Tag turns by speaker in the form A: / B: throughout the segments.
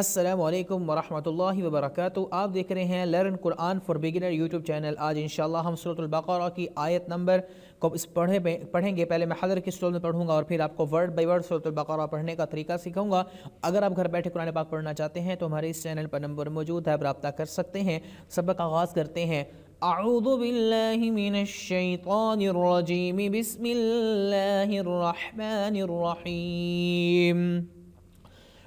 A: السلام علیکم ورحمۃ اللہ وبرکاتہ آپ دیکھ رہے ہیں learn Quran for beginner YouTube channel آج انشاءاللہ ہم صورت البقرہ کی آیت نمبر کو پڑھے پڑھیں گے پہلے میں حضر کی اسٹول میں پڑھوں گا اور پھر آپ کو ورڈ بائی ورڈ صورت البقرہ پڑھنے کا طریقہ سکھاؤں گا اگر آپ گھر بیٹھے قرآن پاک پڑھنا چاہتے ہیں تو ہمارے اس چینل پر نمبر موجود ہے آپ رابطہ کر سکتے ہیں سبق آغاز کرتے ہیں اعوذ باللہ من الشیطان الرجیم بسم اللہ الرحمن الرحیم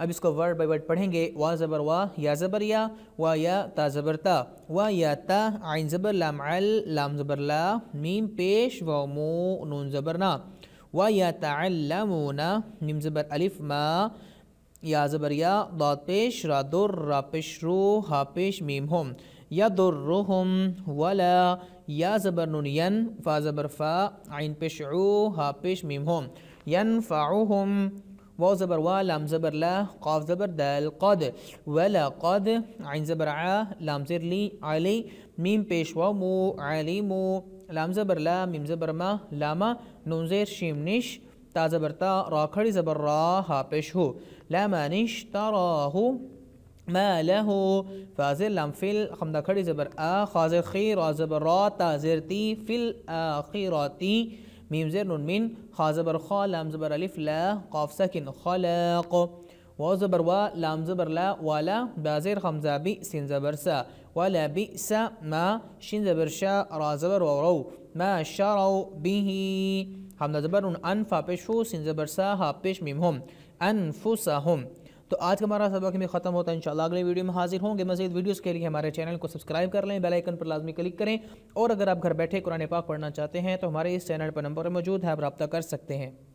A: اب اس کو ورڈ بائی ورڈ پڑھیں گے وا زبر وا یا زبر یا وا یا تا زبر تا وا یا تا عین زبر لام عل لام زبر لا میم پیش و مو نون زبر نا وا یا طا میم زبر الف ما یا زبر یا داد پیش را در را پیش رو ہا پیش میم ہم یا درح ہوم ولا یا زبر نون ین فا زبر فا عین پیش عو ہا پیش میم ہم ین فا واو زبر وا لام زبر لا قاف زبر دل قد ولا قد ع لام لامزر لی علی میم پیش وا مو مو لام زبر لا میم نون زیر شیم نش تا زبر تا را کھڑی زبر را پیش ہو لاما نش ما له فازر لام فل خمدہ کھڑی را زبر را تا ذرطی فل آ خی ميم زير نون مين خا زبر خا لام زبر الف لا قاف ساكن خلاق واو زبر وا لام زبر لا ولا با زير خمزة بي سين زبر سا ولا بئس ما شين زبر شا را زبر ورو ما شروا به حمزة زبر أن فا بيش سين زبر سا ها بيش ميم هم أنفسهم تو آج کا ہمارا سبق میں ختم ہوتا ہے انشاءاللہ اگلے ویڈیو میں حاضر ہوں گے مزید ویڈیوز کے لیے ہمارے چینل کو سبسکرائب کر لیں بیل آئیکن پر لازمی کلک کریں اور اگر آپ گھر بیٹھے قرآن پاک پڑھنا چاہتے ہیں تو ہمارے اس چینل پر نمبر موجود ہے آپ رابطہ کر سکتے ہیں